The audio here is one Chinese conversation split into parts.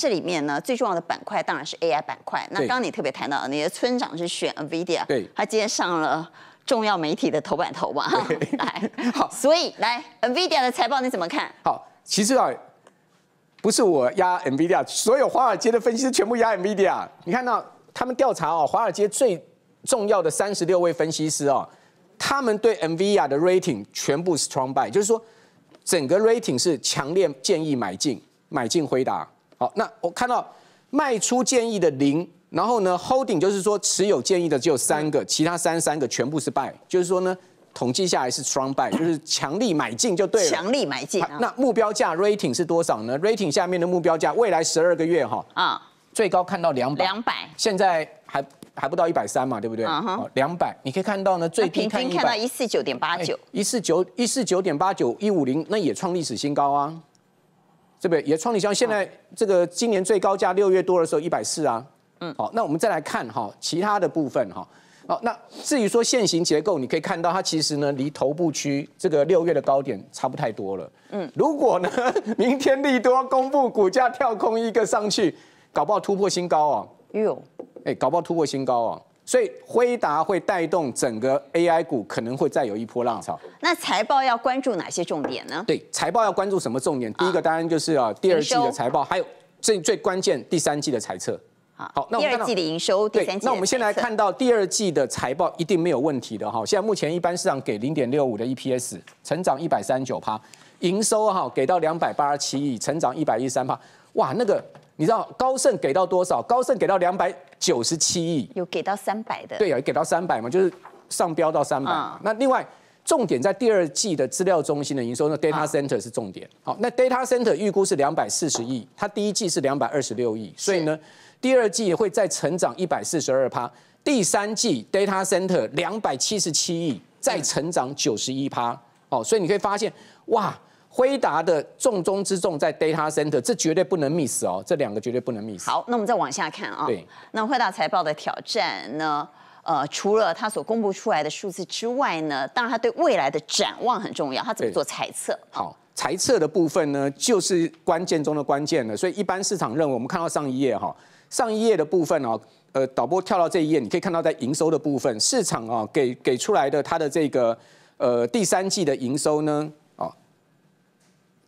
这里面呢，最重要的板块当然是 AI 板块。那刚刚你特别谈到，你的村长是选 NVIDIA，他今天上了重要媒体的头版头 来，好，所以来 NVIDIA 的财报你怎么看好？其实啊，不是我压 NVIDIA，所有华尔街的分析师全部压 NVIDIA。你看到他们调查哦，华尔街最重要的三十六位分析师哦，他们对 NVIDIA 的 rating 全部 strong buy，就是说整个 rating 是强烈建议买进，买进回答。好，那我看到卖出建议的零，然后呢，holding 就是说持有建议的只有三个，其他三三个全部是 buy，就是说呢，统计下来是 strong buy，就是强力买进就对了。强力买进。那目标价 rating 是多少呢？rating 下面的目标价未来十二个月哈，啊，最高看到两百，两百，现在还还不到一百三嘛，对不对？啊两百，你可以看到呢，最低平均看到一四九点八九，一四九一四九点八九一五零，那也创历史新高啊。这边也创立箱，现在这个今年最高价六月多的时候一百四啊，嗯，好，那我们再来看哈其他的部分哈，好，那至于说现型结构，你可以看到它其实呢离头部区这个六月的高点差不太多了，嗯，如果呢明天利多公布股价跳空一个上去，搞不好突破新高啊，有，哎，搞不好突破新高啊。所以辉达会带动整个 AI 股，可能会再有一波浪潮。那财报要关注哪些重点呢？对，财报要关注什么重点？第一个当然就是啊，第二季的财报，还有最最关键第三季的财测。好，那我们第二季的营收，季那我们先来看到第二季的财报一定没有问题的哈。现在目前一般市场给零点六五的 EPS，成长一百三十九趴，营收哈给到两百八十七亿，成长一百一十三趴。哇，那个你知道高盛给到多少？高盛给到两百。九十七亿，有给到三百的。对啊，给到三百嘛，就是上标到三百。那另外重点在第二季的资料中心的营收呢，data center 是重点。好，那 data center 预估是两百四十亿，它第一季是两百二十六亿，所以呢，第二季会再成长一百四十二趴，第三季 data center 两百七十七亿，再成长九十一趴。哦，所以你可以发现，哇！辉达的重中之重在 data center，这绝对不能 miss 哦，这两个绝对不能 miss。好，那我们再往下看啊。对，那辉达财报的挑战呢？呃，除了它所公布出来的数字之外呢，当然它对未来的展望很重要，它怎么做猜测？好，猜测的部分呢，就是关键中的关键了。所以一般市场认为，我们看到上一页哈，上一页的部分哦，呃，导播跳到这一页，你可以看到在营收的部分，市场啊给给出来的它的这个呃第三季的营收呢？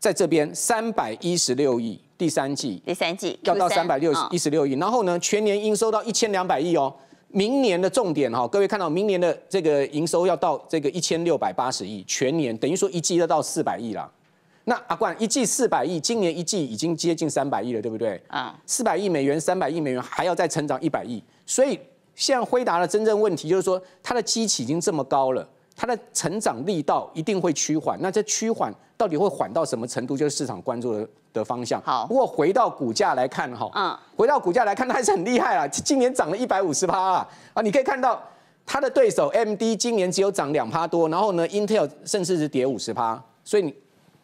在这边三百一十六亿，第三季，第三季要到三百六一十六亿，然后呢，全年应收到一千两百亿哦。明年的重点哈，各位看到明年的这个营收要到这个一千六百八十亿，全年等于说一季要到四百亿啦。那阿冠一季四百亿，今年一季已经接近三百亿了，对不对？啊，四百亿美元，三百亿美元还要再成长一百亿，所以现在回答的真正问题，就是说它的基期已经这么高了。它的成长力道一定会趋缓，那这趋缓到底会缓到什么程度，就是市场关注的的方向。好，不过回到股价来看，哈，嗯，回到股价来看，它还是很厉害啊，今年涨了一百五十趴啊。啊，你可以看到它的对手 M D 今年只有涨两趴多，然后呢，Intel 甚至是跌五十趴。所以你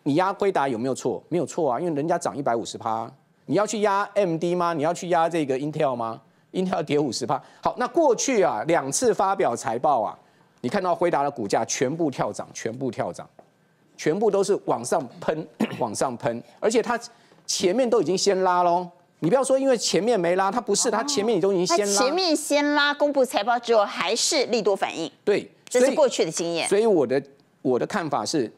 你压辉达有没有错？没有错啊，因为人家涨一百五十趴，你要去压 M D 吗？你要去压这个 Intel 吗？Intel 跌五十趴。好，那过去啊，两次发表财报啊。你看到辉达的股价全部跳涨，全部跳涨，全部都是往上喷，往上喷，而且它前面都已经先拉喽。你不要说因为前面没拉，它不是，它前面你都已经先。拉，前面先拉，公布财报之后还是利多反应。对，这是过去的经验。所以我的我的看法是，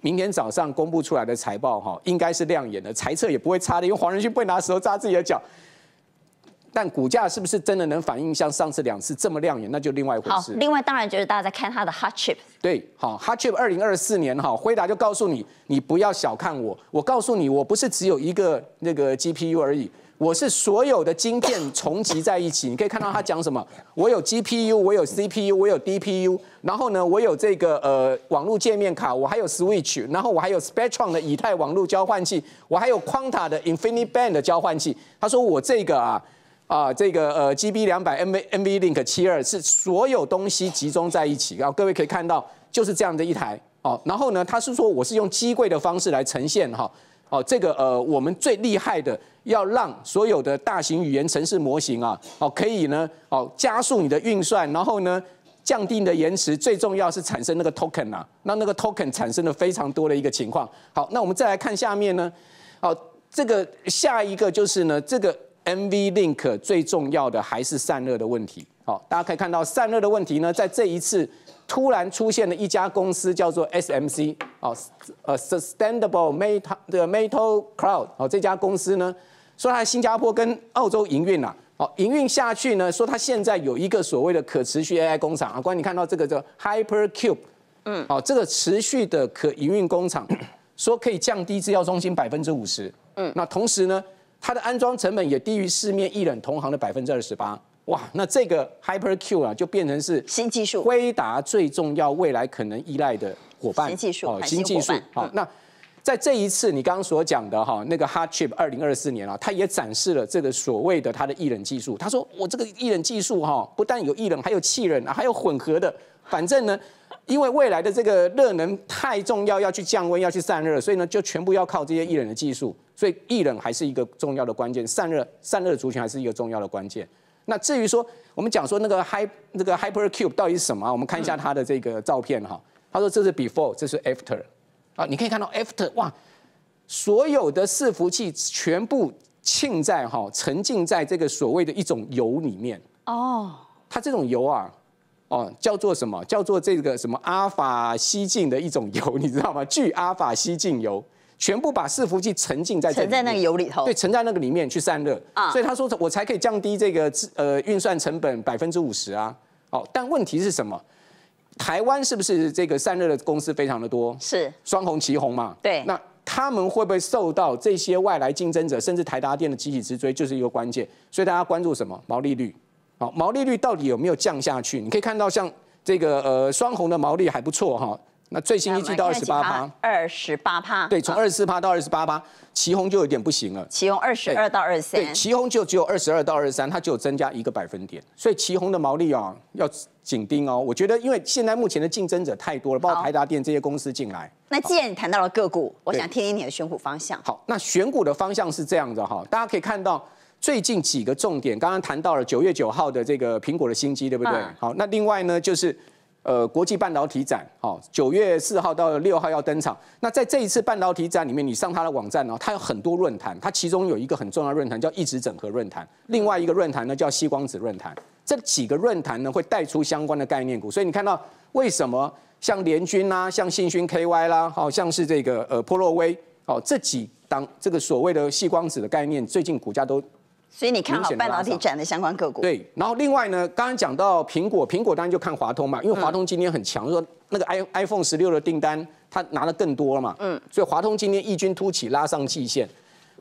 明天早上公布出来的财报哈，应该是亮眼的，猜测也不会差的，因为黄仁勋不会拿石头扎自己的脚。但股价是不是真的能反映像上次两次这么亮眼？那就另外一回事。另外，当然就是大家在看它的 Hugchip。对，好，Hugchip 二零二四年哈，辉达就告诉你，你不要小看我。我告诉你，我不是只有一个那个 GPU 而已，我是所有的晶片重集在一起。你可以看到他讲什么，我有 GPU，我有 CPU，我有 DPU，然后呢，我有这个呃网络界面卡，我还有 Switch，然后我还有 Spectron 的以太网络交换器，我还有 Quantar 的 InfiniBand 的交换器。他说我这个啊。啊，这个呃，GB 两百 m v m v Link 七二是所有东西集中在一起，然后各位可以看到就是这样的一台哦。然后呢，它是说我是用机柜的方式来呈现哈，哦，这个呃，我们最厉害的要让所有的大型语言城市模型啊，哦可以呢，哦加速你的运算，然后呢降低你的延迟，最重要是产生那个 token 啊，那那个 token 产生了非常多的一个情况。好，那我们再来看下面呢，好，这个下一个就是呢这个。m v Link 最重要的还是散热的问题。好，大家可以看到散热的问题呢，在这一次突然出现了一家公司叫做 SMC 哦，呃，Sustainable Metal 的 Metal Cloud 哦，这家公司呢说它新加坡跟澳洲营运啊，哦营运下去呢，说它现在有一个所谓的可持续 AI 工厂啊，关你看到这个叫 Hyper Cube，嗯，哦这个持续的可营运工厂，说可以降低制药中心百分之五十，嗯，那同时呢。它的安装成本也低于市面异冷同行的百分之二十八，哇，那这个 Hyper Q 啊，就变成是新技术，回达最重要未来可能依赖的伙伴，新技术哦，新技术。好，那在这一次你刚刚所讲的哈，那个 Hardchip 二零二四年啊，他也展示了这个所谓的它的异冷技术，他说我这个异冷技术哈，不但有异冷，还有气冷，还有混合的，反正呢。因为未来的这个热能太重要，要去降温，要去散热，所以呢，就全部要靠这些异冷的技术。所以异冷还是一个重要的关键，散热散热族群还是一个重要的关键。那至于说我们讲说那个 h i 那个 hyper cube 到底是什么？我们看一下它的这个照片哈。他说这是 before，这是 after 啊。你可以看到 after，哇，所有的伺服器全部浸在哈，沉浸在这个所谓的一种油里面哦。它这种油啊。哦，叫做什么？叫做这个什么阿法西进的一种油，你知道吗？聚阿法西进油，全部把伺服器沉浸在那个油里头，对，沉在那个里面去散热。啊，所以他说我才可以降低这个呃运算成本百分之五十啊。哦，但问题是什么？台湾是不是这个散热的公司非常的多？是，双红、旗红嘛。对，那他们会不会受到这些外来竞争者，甚至台达电的集体之追，就是一个关键。所以大家关注什么？毛利率。好，毛利率到底有没有降下去？你可以看到，像这个呃双红的毛利还不错哈。那最新一季到二十八趴，二十八趴，对，从二十四趴到二十八趴，旗虹就有点不行了。旗虹二十二到二十三。对，旗虹就只有二十二到二十三，它只有增加一个百分点，所以旗虹的毛利哦要紧盯哦。我觉得，因为现在目前的竞争者太多了，包括台达电这些公司进来。那既然你谈到了个股，我想听听你的选股方向。好，那选股的方向是这样的哈，大家可以看到。最近几个重点，刚刚谈到了九月九号的这个苹果的新机，对不对？好，那另外呢，就是呃国际半导体展，好，九月四号到六号要登场。那在这一次半导体展里面，你上它的网站哦，它有很多论坛，它其中有一个很重要论坛叫一直整合论坛，另外一个论坛呢叫细光子论坛。这几个论坛呢会带出相关的概念股，所以你看到为什么像联军啊，像信勋 KY 啦，好像是这个呃波洛威，好这几当这个所谓的细光子的概念，最近股价都。所以你看好半导体展的相关个股。对，然后另外呢，刚刚讲到苹果，苹果当然就看华通嘛，因为华通今天很强，说那个 i iPhone 十六的订单，它拿的更多了嘛，嗯，所以华通今天异军突起，拉上季线。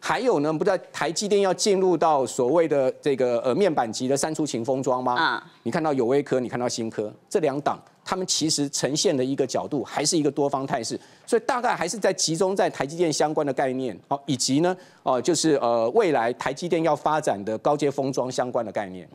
还有呢，不在台积电要进入到所谓的这个呃面板级的三出型封装吗？啊，你看到有威科，你看到新科这两档。他们其实呈现的一个角度还是一个多方态势，所以大概还是在集中在台积电相关的概念，哦，以及呢，哦，就是呃，未来台积电要发展的高阶封装相关的概念。